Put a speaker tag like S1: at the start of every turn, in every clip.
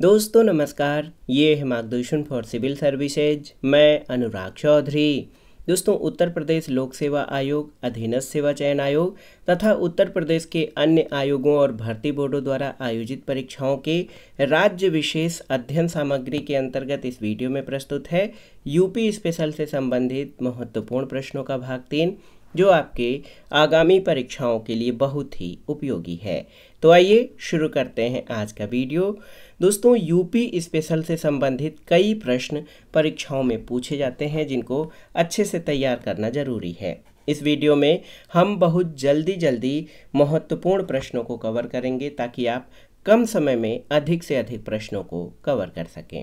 S1: दोस्तों नमस्कार ये है मार्गदर्शन फॉर सिविल सर्विसेज मैं अनुराग चौधरी दोस्तों उत्तर प्रदेश लोक सेवा आयोग अधीनस्थ सेवा चयन आयोग तथा उत्तर प्रदेश के अन्य आयोगों और भर्ती बोर्डों द्वारा आयोजित परीक्षाओं के राज्य विशेष अध्ययन सामग्री के अंतर्गत इस वीडियो में प्रस्तुत है यूपी स्पेशल से संबंधित महत्वपूर्ण प्रश्नों का भाग तीन जो आपके आगामी परीक्षाओं के लिए बहुत ही उपयोगी है तो आइए शुरू करते हैं आज का वीडियो दोस्तों यूपी स्पेशल से संबंधित कई प्रश्न परीक्षाओं में पूछे जाते हैं जिनको अच्छे से तैयार करना ज़रूरी है इस वीडियो में हम बहुत जल्दी जल्दी महत्वपूर्ण प्रश्नों को कवर करेंगे ताकि आप कम समय में अधिक से अधिक प्रश्नों को कवर कर सकें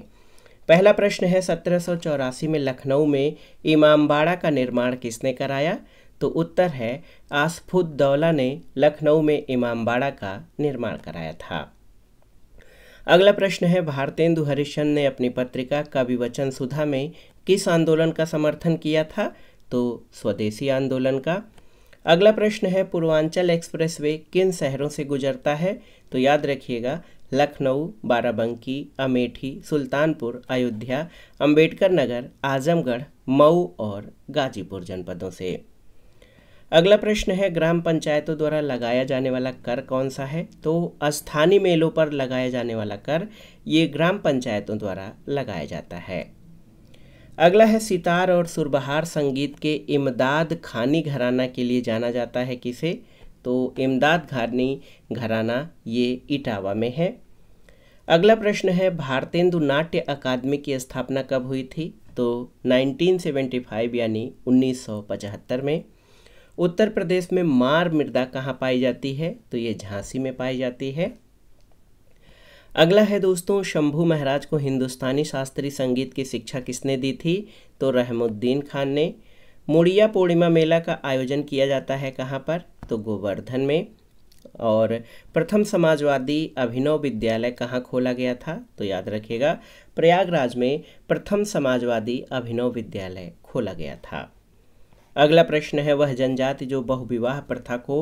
S1: पहला प्रश्न है सत्रह में लखनऊ में इमामबाड़ा का निर्माण किसने कराया तो उत्तर है आसफुद्दौला ने लखनऊ में इमामबाड़ा का निर्माण कराया था अगला प्रश्न है भारतेंदु हरिशन ने अपनी पत्रिका कवि वचन सुधा में किस आंदोलन का समर्थन किया था तो स्वदेशी आंदोलन का अगला प्रश्न है पूर्वांचल एक्सप्रेसवे किन शहरों से गुजरता है तो याद रखिएगा लखनऊ बाराबंकी अमेठी सुल्तानपुर अयोध्या अंबेडकर नगर आजमगढ़ मऊ और गाजीपुर जनपदों से अगला प्रश्न है ग्राम पंचायतों द्वारा लगाया जाने वाला कर कौन सा है तो स्थानीय मेलों पर लगाया जाने वाला कर ये ग्राम पंचायतों द्वारा लगाया जाता है अगला है सितार और सुरबहार संगीत के इमदाद खानी घराना के लिए जाना जाता है किसे तो इमदाद खानी घराना ये इटावा में है अगला प्रश्न है भारतेंदु नाट्य अकादमी की स्थापना कब हुई थी तो 1975 यानी 1975 में उत्तर प्रदेश में मार मृदा कहाँ पाई जाती है तो ये झांसी में पाई जाती है अगला है दोस्तों शंभू महाराज को हिंदुस्तानी शास्त्रीय संगीत की शिक्षा किसने दी थी तो रहमुद्दीन खान ने मुड़िया पूर्णिमा मेला का आयोजन किया जाता है कहाँ पर तो गोवर्धन में और प्रथम समाजवादी अभिनव विद्यालय कहाँ खोला गया था तो याद रखिएगा प्रयागराज में प्रथम समाजवादी अभिनव विद्यालय खोला गया था अगला प्रश्न है वह जनजाति जो बहुविवाह प्रथा को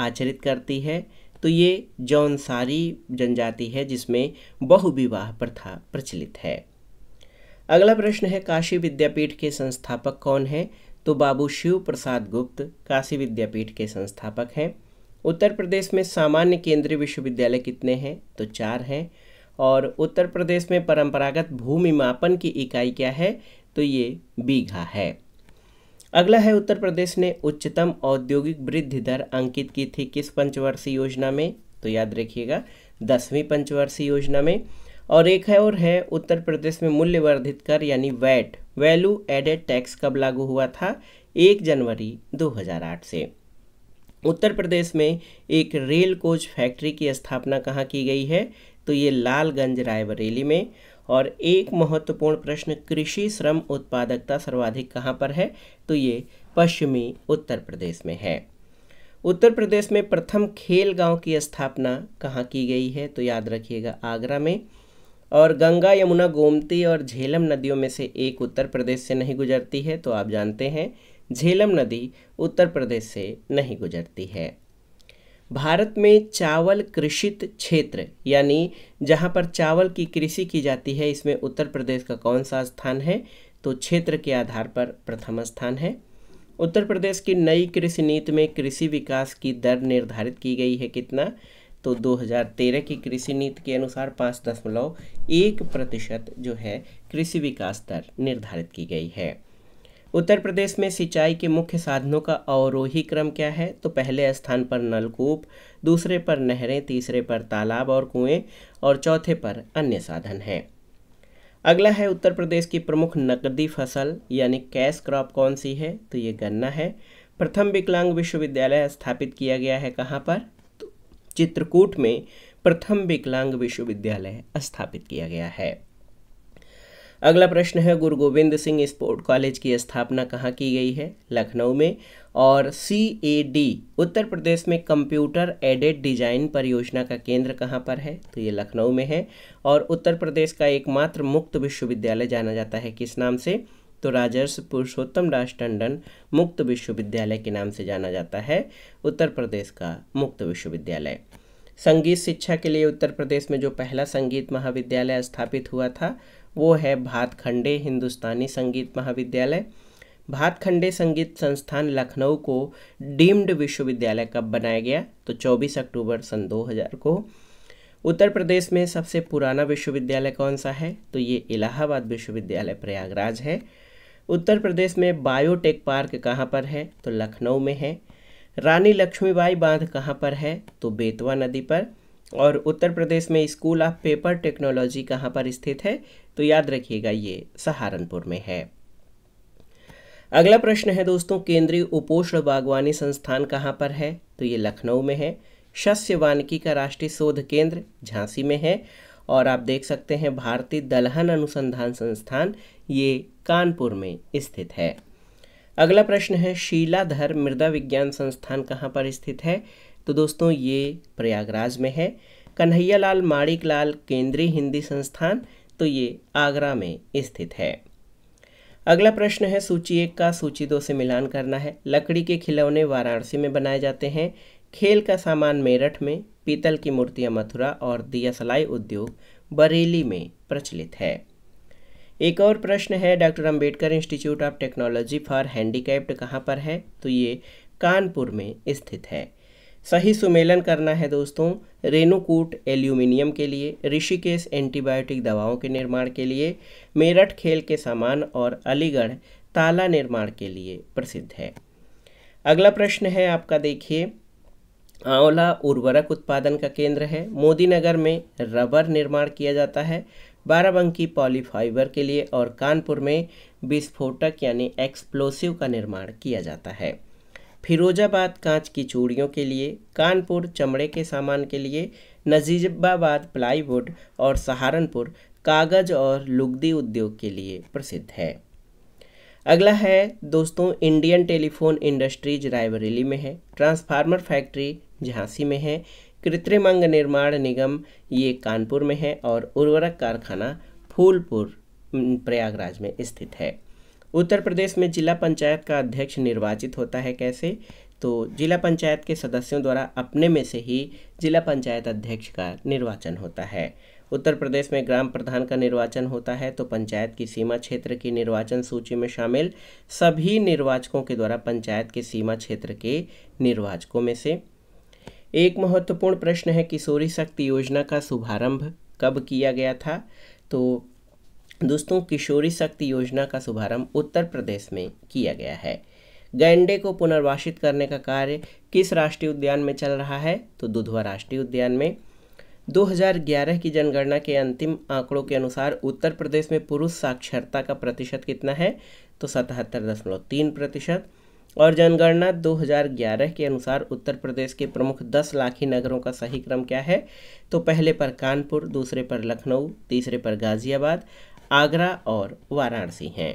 S1: आचरित करती है तो ये जौनसारी जनजाति है जिसमें बहुविवाह प्रथा प्रचलित है अगला प्रश्न है काशी विद्यापीठ के संस्थापक कौन है तो बाबू शिव प्रसाद गुप्त काशी विद्यापीठ के संस्थापक हैं उत्तर प्रदेश में सामान्य केंद्रीय विश्वविद्यालय कितने हैं तो चार हैं और उत्तर प्रदेश में परंपरागत भूमि मापन की इकाई क्या है तो ये बीघा है अगला है उत्तर प्रदेश ने उच्चतम औद्योगिक वृद्धि दर अंकित की थी किस पंचवर्षीय योजना में तो याद रखिएगा दसवीं पंचवर्षीय योजना में और एक है और है उत्तर प्रदेश में मूल्यवर्धित कर यानी वैट वैल्यू एडेड टैक्स कब लागू हुआ था एक जनवरी 2008 से उत्तर प्रदेश में एक रेल कोच फैक्ट्री की स्थापना कहाँ की गई है तो ये लालगंज रायबरेली में और एक महत्वपूर्ण प्रश्न कृषि श्रम उत्पादकता सर्वाधिक कहाँ पर है तो ये पश्चिमी उत्तर प्रदेश में है उत्तर प्रदेश में प्रथम खेल गांव की स्थापना कहाँ की गई है तो याद रखिएगा आगरा में और गंगा यमुना गोमती और झेलम नदियों में से एक उत्तर प्रदेश से नहीं गुजरती है तो आप जानते हैं झेलम नदी उत्तर प्रदेश से नहीं गुजरती है भारत में चावल कृषित क्षेत्र यानी जहाँ पर चावल की कृषि की जाती है इसमें उत्तर प्रदेश का कौन सा स्थान है तो क्षेत्र के आधार पर प्रथम स्थान है उत्तर प्रदेश की नई कृषि नीति में कृषि विकास की दर निर्धारित की गई है कितना तो 2013 की कृषि नीति के अनुसार पाँच दशमलव एक प्रतिशत जो है कृषि विकास दर निर्धारित की गई है उत्तर प्रदेश में सिंचाई के मुख्य साधनों का अवरोही क्रम क्या है तो पहले स्थान पर नलकूप दूसरे पर नहरें तीसरे पर तालाब और कुएं और चौथे पर अन्य साधन हैं अगला है उत्तर प्रदेश की प्रमुख नकदी फसल यानी कैश क्रॉप कौन सी है तो ये गन्ना है प्रथम विकलांग विश्वविद्यालय स्थापित किया गया है कहाँ पर तो चित्रकूट में प्रथम विकलांग विश्वविद्यालय स्थापित किया गया है अगला प्रश्न है गुरु गोविंद सिंह स्पोर्ट कॉलेज की स्थापना कहाँ की गई है लखनऊ में और सी ए डी उत्तर प्रदेश में कंप्यूटर एडेड डिजाइन परियोजना का केंद्र कहाँ पर है तो ये लखनऊ में है और उत्तर प्रदेश का एकमात्र मुक्त विश्वविद्यालय जाना जाता है किस नाम से तो राजर्ष पुरुषोत्तम दास टंडन मुक्त विश्वविद्यालय के नाम से जाना जाता है उत्तर प्रदेश का मुक्त विश्वविद्यालय संगीत शिक्षा के लिए उत्तर प्रदेश में जो पहला संगीत महाविद्यालय स्थापित हुआ था वो है भातखंडे हिंदुस्तानी संगीत महाविद्यालय भातखंडे संगीत संस्थान लखनऊ को डीम्ड विश्वविद्यालय कब बनाया गया तो 24 अक्टूबर सन 2000 को उत्तर प्रदेश में सबसे पुराना विश्वविद्यालय कौन सा है तो ये इलाहाबाद विश्वविद्यालय प्रयागराज है उत्तर प्रदेश में बायोटेक पार्क कहाँ पर है तो लखनऊ में है रानी लक्ष्मीबाई बांध कहाँ पर है तो बेतवा नदी पर और उत्तर प्रदेश में स्कूल ऑफ पेपर टेक्नोलॉजी कहाँ पर स्थित है तो याद रखिएगा ये सहारनपुर में है अगला प्रश्न है दोस्तों केंद्रीय उपोषण बागवानी संस्थान कहाँ पर है तो ये लखनऊ में है शस्य वानिकी का राष्ट्रीय शोध केंद्र झांसी में है और आप देख सकते हैं भारतीय दलहन अनुसंधान संस्थान ये कानपुर में स्थित है अगला प्रश्न है शीलाधर मृदा विज्ञान संस्थान कहाँ पर स्थित है तो दोस्तों ये प्रयागराज में है कन्हैया लाल माणिक लाल केंद्रीय हिंदी संस्थान तो ये आगरा में स्थित है अगला प्रश्न है सूची एक का सूची दो से मिलान करना है लकड़ी के खिलौने वाराणसी में बनाए जाते हैं खेल का सामान मेरठ में पीतल की मूर्तियां मथुरा और दिया सलाई उद्योग बरेली में प्रचलित है एक और प्रश्न है doctor Ambedkar institute of technology for handicapped कहाँ पर है तो ये कानपुर में स्थित है सही सुमेलन करना है दोस्तों रेणुकूट एल्यूमिनियम के लिए ऋषिकेश एंटीबायोटिक दवाओं के निर्माण के लिए मेरठ खेल के सामान और अलीगढ़ ताला निर्माण के लिए प्रसिद्ध है अगला प्रश्न है आपका देखिए आंवला उर्वरक उत्पादन का केंद्र है मोदी नगर में रबर निर्माण किया जाता है बाराबंकी पॉलीफाइबर के लिए और कानपुर में विस्फोटक यानी एक्सप्लोसिव का निर्माण किया जाता है फिरोजाबाद कांच की चूड़ियों के लिए कानपुर चमड़े के सामान के लिए नजीबाबाद प्लाईवुड और सहारनपुर कागज और लुगदी उद्योग के लिए प्रसिद्ध है अगला है दोस्तों इंडियन टेलीफोन इंडस्ट्रीज रायबरेली में है ट्रांसफार्मर फैक्ट्री झांसी में है कृत्रिम अंग निर्माण निगम ये कानपुर में है और उर्वरक कारखाना फूलपुर प्रयागराज में स्थित है उत्तर प्रदेश में जिला पंचायत का अध्यक्ष निर्वाचित होता है कैसे तो जिला पंचायत के सदस्यों द्वारा अपने में से ही जिला पंचायत अध्यक्ष का निर्वाचन होता है उत्तर प्रदेश में ग्राम प्रधान का निर्वाचन होता है तो पंचायत की सीमा क्षेत्र की निर्वाचन सूची में शामिल सभी निर्वाचकों के द्वारा पंचायत के सीमा क्षेत्र के निर्वाचकों में से एक महत्वपूर्ण प्रश्न है किशोरी शक्ति योजना का शुभारंभ कब किया गया था तो दोस्तों किशोरी शक्ति योजना का शुभारंभ उत्तर प्रदेश में किया गया है गैंडे को पुनर्वासित करने का कार्य किस राष्ट्रीय उद्यान में चल रहा है तो दुधवा राष्ट्रीय उद्यान में 2011 की जनगणना के अंतिम आंकड़ों के अनुसार उत्तर प्रदेश में पुरुष साक्षरता का प्रतिशत कितना है तो सतहत्तर दशमलव तीन प्रतिशत और जनगणना 2011 के अनुसार उत्तर प्रदेश के प्रमुख 10 लाखी नगरों का सही क्रम क्या है तो पहले पर कानपुर दूसरे पर लखनऊ तीसरे पर गाज़ियाबाद आगरा और वाराणसी हैं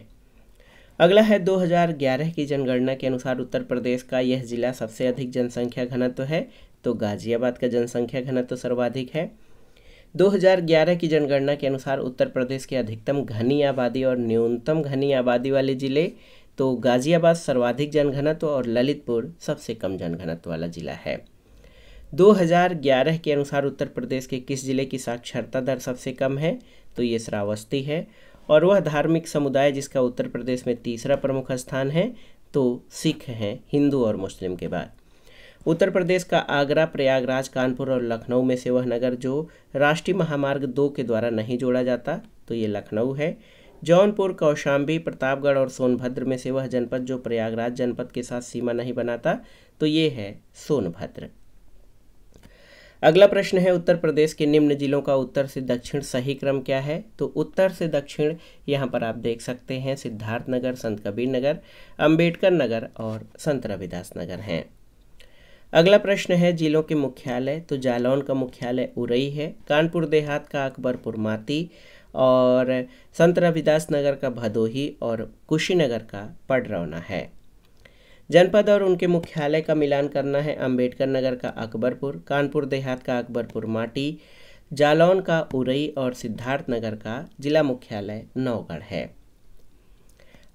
S1: अगला है 2011 की जनगणना के अनुसार उत्तर प्रदेश का यह जिला सबसे अधिक जनसंख्या घनत्व है तो गाजियाबाद का जनसंख्या घनत्व सर्वाधिक है 2011 की जनगणना के अनुसार उत्तर प्रदेश के अधिकतम घनी आबादी और न्यूनतम घनी आबादी वाले जिले तो गाजियाबाद सर्वाधिक जनघनत्व और ललितपुर सबसे कम जनघनत्व वाला जिला है 2011 के अनुसार उत्तर प्रदेश के किस जिले की साक्षरता दर सबसे कम है तो ये श्रावस्ती है और वह धार्मिक समुदाय जिसका उत्तर प्रदेश में तीसरा प्रमुख स्थान है तो सिख हैं हिंदू और मुस्लिम के बाद उत्तर प्रदेश का आगरा प्रयागराज कानपुर और लखनऊ में से वह नगर जो राष्ट्रीय महामार्ग दो के द्वारा नहीं जोड़ा जाता तो ये लखनऊ है जौनपुर कौशाम्बी प्रतापगढ़ और सोनभद्र में से वह जनपद जो प्रयागराज जनपद के साथ सीमा नहीं बनाता तो ये है सोनभद्र अगला प्रश्न है उत्तर प्रदेश के निम्न जिलों का उत्तर से दक्षिण सही क्रम क्या है तो उत्तर से दक्षिण यहाँ पर आप देख सकते हैं सिद्धार्थ नगर संत कबीर नगर अम्बेडकर नगर और संत रविदास नगर हैं अगला प्रश्न है जिलों के मुख्यालय तो जालौन का मुख्यालय उरई है कानपुर देहात का अकबरपुर माती और संत रविदास नगर का भदोही और कुशीनगर का पडरौना है जनपद और उनके मुख्यालय का मिलान करना है अंबेडकर नगर का अकबरपुर कानपुर देहात का अकबरपुर माटी जालौन का उरई और सिद्धार्थ नगर का जिला मुख्यालय नौगढ़ है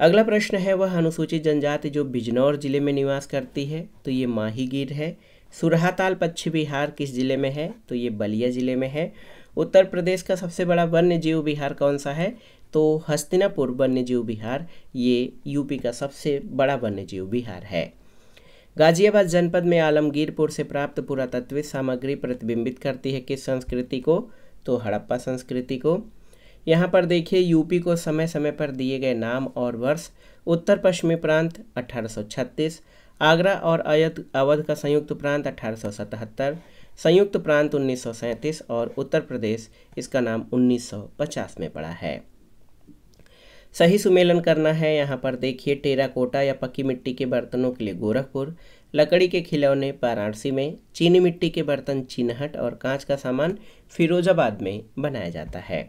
S1: अगला प्रश्न है वह अनुसूचित जनजाति जो बिजनौर जिले में निवास करती है तो ये माहीगीर है सुरहाताल पश्चिम बिहार किस जिले में है तो ये बलिया जिले में है उत्तर प्रदेश का सबसे बड़ा वन्य जीव बिहार कौन सा है तो हस्तिनापुर वन्यजीव विहार ये यूपी का सबसे बड़ा वन्यजीव विहार है गाजियाबाद जनपद में आलमगीरपुर से प्राप्त पुरातत्विक सामग्री प्रतिबिंबित करती है किस संस्कृति को तो हड़प्पा संस्कृति को यहाँ पर देखिए यूपी को समय समय पर दिए गए नाम और वर्ष उत्तर पश्चिमी प्रांत 1836 आगरा और अयोध अवध का संयुक्त प्रांत 1877 संयुक्त प्रांत 1937 और उत्तर प्रदेश इसका नाम 1950 में पड़ा है सही सुमेलन करना है यहाँ पर देखिए टेराकोटा या पक्की मिट्टी के बर्तनों के लिए गोरखपुर लकड़ी के खिलौने वाराणसी में चीनी मिट्टी के बर्तन चिन्हट और कांच का सामान फिरोजाबाद में बनाया जाता है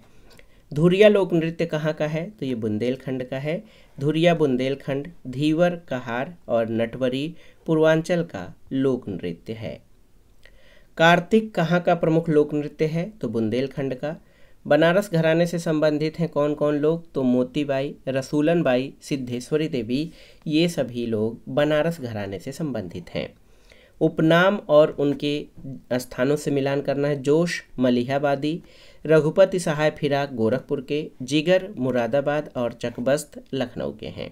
S1: धुरिया लोक नृत्य कहाँ का है तो ये बुंदेलखंड का है धुरिया बुंदेलखंड धीवर कहार और नटवरी पूर्वांचल का लोक नृत्य है कार्तिक कहाँ का प्रमुख लोक नृत्य है तो बुंदेलखंड का बनारस घराने से संबंधित हैं कौन कौन लोग तो मोतीबाई रसूलन बाई सिद्धेश्वरी देवी ये सभी लोग बनारस घराने से संबंधित हैं उपनाम और उनके स्थानों से मिलान करना है जोश मलिहाबादी रघुपति सहाय फिरा गोरखपुर के जिगर मुरादाबाद और चकबस्त लखनऊ के हैं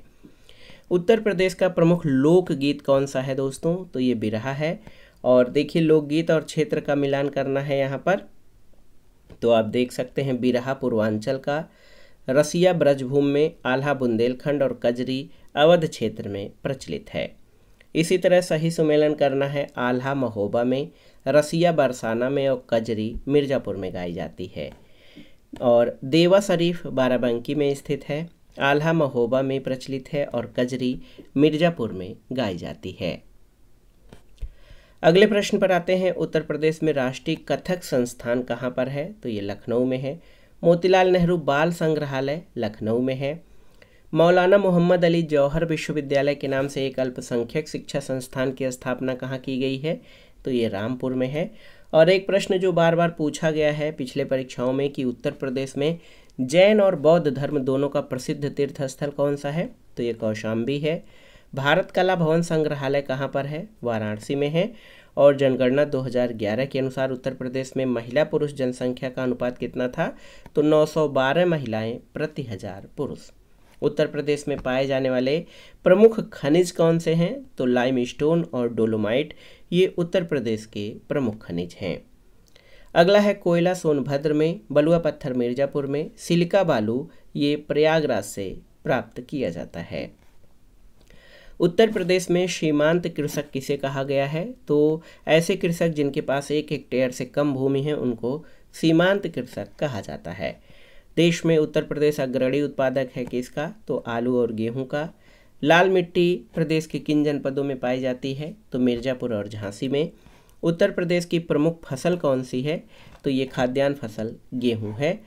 S1: उत्तर प्रदेश का प्रमुख लोकगीत कौन सा है दोस्तों तो ये बिरहा है और देखिए लोकगीत और क्षेत्र का मिलान करना है यहाँ पर तो आप देख सकते हैं बिरहा पूर्वांचल का रसिया ब्रजभूमि में आल्हा बुंदेलखंड और कजरी अवध क्षेत्र में प्रचलित है इसी तरह सही सुमेलन करना है आल्हा महोबा में रसिया बरसाना में और कजरी मिर्ज़ापुर में गाई जाती है और देवा शरीफ बाराबंकी में स्थित है आल्हा महोबा में प्रचलित है और कजरी मिर्ज़ापुर में गाई जाती है अगले प्रश्न पर आते हैं उत्तर प्रदेश में राष्ट्रीय कथक संस्थान कहाँ पर है तो ये लखनऊ में है मोतीलाल नेहरू बाल संग्रहालय लखनऊ में है मौलाना मोहम्मद अली जौहर विश्वविद्यालय के नाम से एक अल्पसंख्यक शिक्षा संस्थान की स्थापना कहाँ की गई है तो ये रामपुर में है और एक प्रश्न जो बार बार पूछा गया है पिछले परीक्षाओं में कि उत्तर प्रदेश में जैन और बौद्ध धर्म दोनों का प्रसिद्ध तीर्थ स्थल कौन सा है तो ये कौशाम्बी है भारत कला भवन संग्रहालय कहाँ पर है वाराणसी में है और जनगणना 2011 के अनुसार उत्तर प्रदेश में महिला पुरुष जनसंख्या का अनुपात कितना था तो 912 महिलाएं प्रति हज़ार पुरुष उत्तर प्रदेश में पाए जाने वाले प्रमुख खनिज कौन से हैं तो लाइम स्टोन और डोलोमाइट ये उत्तर प्रदेश के प्रमुख खनिज हैं अगला है कोयला सोनभद्र में बलुआ पत्थर मिर्ज़ापुर में सिलिका बालू ये प्रयागराज से प्राप्त किया जाता है उत्तर प्रदेश में सीमांत कृषक किसे कहा गया है तो ऐसे कृषक जिनके पास एक हेक्टेयर से कम भूमि है उनको सीमांत कृषक कहा जाता है देश में उत्तर प्रदेश अग्रणी उत्पादक है किसका तो आलू और गेहूं का लाल मिट्टी प्रदेश के किन जनपदों में पाई जाती है तो मिर्ज़ापुर और झांसी में उत्तर प्रदेश की प्रमुख फसल कौन सी है तो ये खाद्यान्न फसल गेहूं है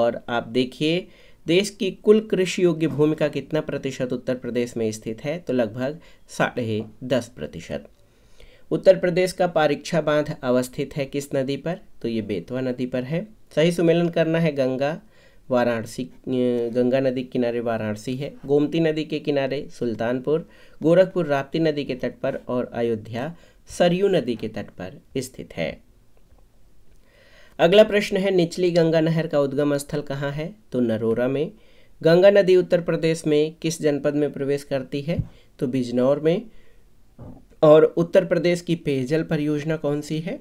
S1: और आप देखिए देश की कुल कृषि योग्य भूमि का कितना प्रतिशत उत्तर प्रदेश में स्थित है तो लगभग साढ़े दस प्रतिशत उत्तर प्रदेश का पारीक्षा बांध अवस्थित है किस नदी पर तो ये बेतवा नदी पर है सही सुमेलन करना है गंगा वाराणसी गंगा नदी के किनारे वाराणसी है गोमती नदी के किनारे सुल्तानपुर गोरखपुर राप्ती नदी के तट पर और अयोध्या सरयू नदी के तट पर स्थित है अगला प्रश्न है निचली गंगा नहर का उद्गम स्थल कहाँ है तो नरोरा में गंगा नदी उत्तर प्रदेश में किस जनपद में प्रवेश करती है तो बिजनौर में और उत्तर प्रदेश की पेयजल परियोजना कौन सी है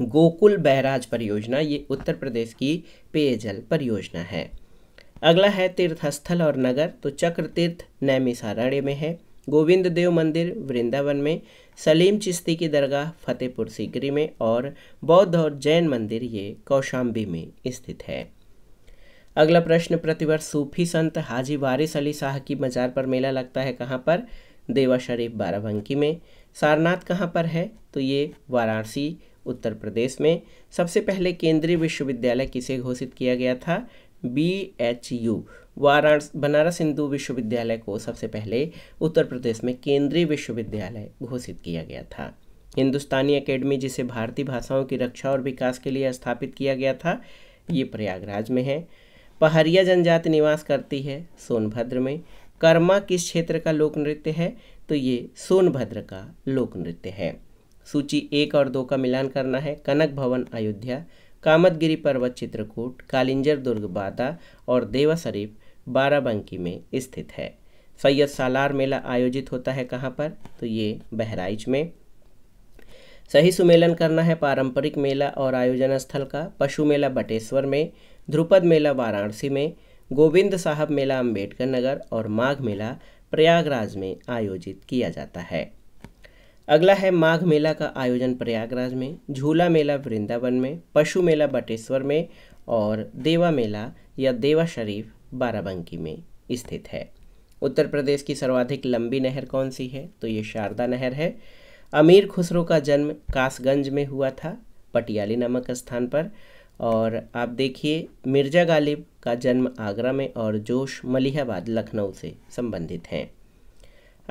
S1: गोकुल बैराज परियोजना ये उत्तर प्रदेश की पेयजल परियोजना है अगला है तीर्थस्थल और नगर तो चक्र तीर्थ नैमिषारण्य में है गोविंद देव मंदिर वृंदावन में सलीम चिश्ती की दरगाह फतेहपुर सीकरी में और बौद्ध और जैन मंदिर ये कौशाम्बी में स्थित है अगला प्रश्न प्रतिवर्ष सूफी संत हाजी वारिस अली शाह की मजार पर मेला लगता है कहाँ पर देवा शरीफ बाराबंकी में सारनाथ कहाँ पर है तो ये वाराणसी उत्तर प्रदेश में सबसे पहले केंद्रीय विश्वविद्यालय किसे घोषित किया गया था B H U Varanasi Banaras Hindu विश्वविद्यालय को सबसे पहले उत्तर प्रदेश में केंद्रीय विश्वविद्यालय घोषित किया गया था हिंदुस्तानी अकेडमी जिसे भारतीय भाषाओं की रक्षा और विकास के लिए स्थापित किया गया था ये प्रयागराज में है पहाड़िया जनजाति निवास करती है सोनभद्र में कर्मा किस क्षेत्र का लोक नृत्य है तो ये सोनभद्र का लोक नृत्य है सूची एक और दो का मिलान करना है कनक भवन अयोध्या कामतगिरी पर्वत चित्रकूट कालिंजर दुर्ग बादा और देवा शरीफ बाराबंकी में स्थित है सैयद सालार मेला आयोजित होता है कहाँ पर तो ये बहराइच में सही सुमेलन करना है पारंपरिक मेला और आयोजन स्थल का पशु मेला बटेश्वर में ध्रुपद मेला वाराणसी में गोविंद साहब मेला अंबेडकर नगर और माघ मेला प्रयागराज में आयोजित किया जाता है अगला है माघ मेला का आयोजन प्रयागराज में झूला मेला वृंदावन में पशु मेला बटेश्वर में और देवा मेला या देवा शरीफ बाराबंकी में स्थित है उत्तर प्रदेश की सर्वाधिक लंबी नहर कौन सी है तो ये शारदा नहर है अमीर खुसरो का जन्म कासगंज में हुआ था पटियाली नामक स्थान पर और आप देखिए मिर्जा गालिब का जन्म आगरा में और जोश मलिहाबाद लखनऊ से संबंधित हैं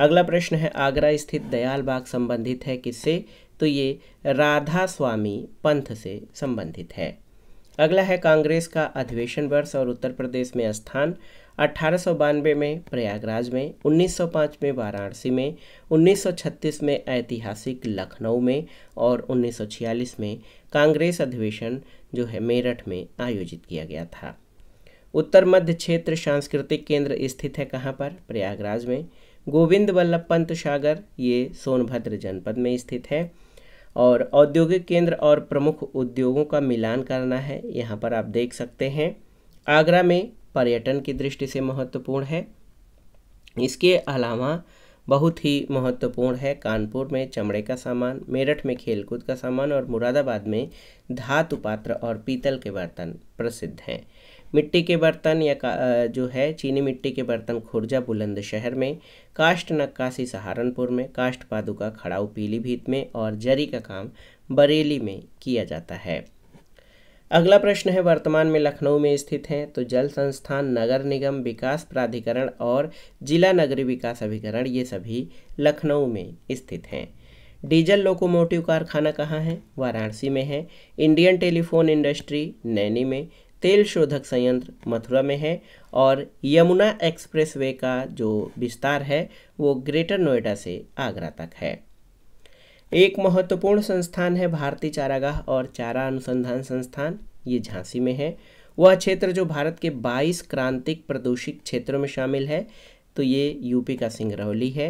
S1: अगला प्रश्न है आगरा स्थित दयाल बाग संबंधित है किससे तो ये राधा स्वामी पंथ से संबंधित है अगला है कांग्रेस का अधिवेशन वर्ष और उत्तर प्रदेश में स्थान अठारह में प्रयागराज में 1905 में वाराणसी में 1936 में ऐतिहासिक लखनऊ में और 1946 में कांग्रेस अधिवेशन जो है मेरठ में आयोजित किया गया था उत्तर मध्य क्षेत्र सांस्कृतिक केंद्र स्थित है कहाँ पर प्रयागराज में गोविंद वल्लभ पंत सागर ये सोनभद्र जनपद में स्थित है और औद्योगिक केंद्र और प्रमुख उद्योगों का मिलान करना है यहाँ पर आप देख सकते हैं आगरा में पर्यटन की दृष्टि से महत्वपूर्ण है इसके अलावा बहुत ही महत्वपूर्ण है कानपुर में चमड़े का सामान मेरठ में खेलकूद का सामान और मुरादाबाद में धातु पात्र और पीतल के बर्तन प्रसिद्ध हैं मिट्टी के बर्तन या जो है चीनी मिट्टी के बर्तन खुर्जा बुलंदशहर में काष्ठ नक्काशी सहारनपुर में काष्ठ पादुका खड़ाऊ पीलीभीत में और जरी का काम बरेली में किया जाता है अगला प्रश्न है वर्तमान में लखनऊ में स्थित हैं तो जल संस्थान नगर निगम विकास प्राधिकरण और जिला नगरी विकास अभिकरण ये सभी लखनऊ में स्थित हैं डीजल लोकोमोटिव कारखाना कहाँ है वाराणसी में है इंडियन टेलीफोन इंडस्ट्री नैनी में तेल शोधक संयंत्र मथुरा में है और यमुना एक्सप्रेसवे का जो विस्तार है वो ग्रेटर नोएडा से आगरा तक है एक महत्वपूर्ण संस्थान है भारतीय चारागाह और चारा अनुसंधान संस्थान ये झांसी में है वह क्षेत्र जो भारत के 22 क्रांतिक प्रदूषित क्षेत्रों में शामिल है तो ये यूपी का सिंगरौली है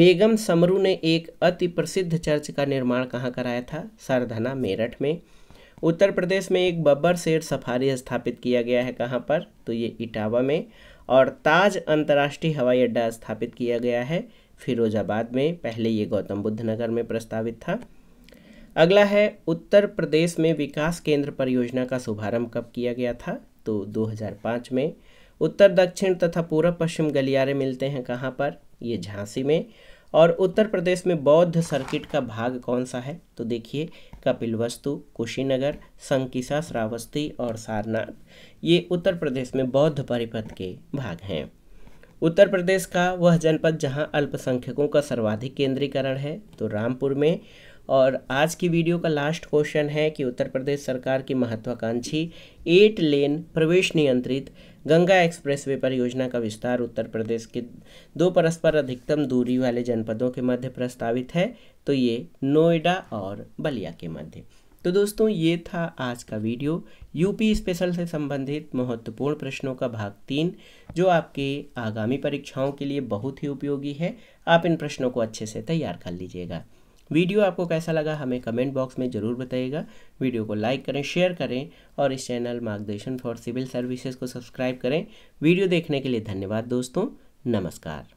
S1: बेगम समरू ने एक अति प्रसिद्ध चर्च का निर्माण कहाँ कराया था सरधना मेरठ में उत्तर प्रदेश में एक बब्बर शेर सफारी स्थापित किया गया है कहाँ पर तो ये इटावा में और ताज अंतर्राष्ट्रीय हवाई अड्डा स्थापित किया गया है फिरोजाबाद में पहले ये गौतम बुद्ध नगर में प्रस्तावित था अगला है उत्तर प्रदेश में विकास केंद्र परियोजना का शुभारंभ कब किया गया था तो 2005 में उत्तर दक्षिण तथा पूर्व पश्चिम गलियारे मिलते हैं कहाँ पर ये झांसी में और उत्तर प्रदेश में बौद्ध सर्किट का भाग कौन सा है तो देखिए कपिलवस्तु कुशीनगर संकिसा श्रावस्ती और सारनाथ ये उत्तर प्रदेश में बौद्ध परिपथ के भाग हैं उत्तर प्रदेश का वह जनपद जहां अल्पसंख्यकों का सर्वाधिक केंद्रीकरण है तो रामपुर में और आज की वीडियो का लास्ट क्वेश्चन है कि उत्तर प्रदेश सरकार की महत्वाकांक्षी एट लेन प्रवेश नियंत्रित गंगा एक्सप्रेसवे परियोजना का विस्तार उत्तर प्रदेश के दो परस्पर अधिकतम दूरी वाले जनपदों के मध्य प्रस्तावित है तो ये नोएडा और बलिया के मध्य तो दोस्तों ये था आज का वीडियो यूपी स्पेशल से संबंधित महत्वपूर्ण प्रश्नों का भाग तीन जो आपके आगामी परीक्षाओं के लिए बहुत ही उपयोगी है आप इन प्रश्नों को अच्छे से तैयार कर लीजिएगा वीडियो आपको कैसा लगा हमें कमेंट बॉक्स में ज़रूर बताइएगा वीडियो को लाइक करें शेयर करें और इस channel Margdarshan for civil services को सब्सक्राइब करें वीडियो देखने के लिए धन्यवाद दोस्तों नमस्कार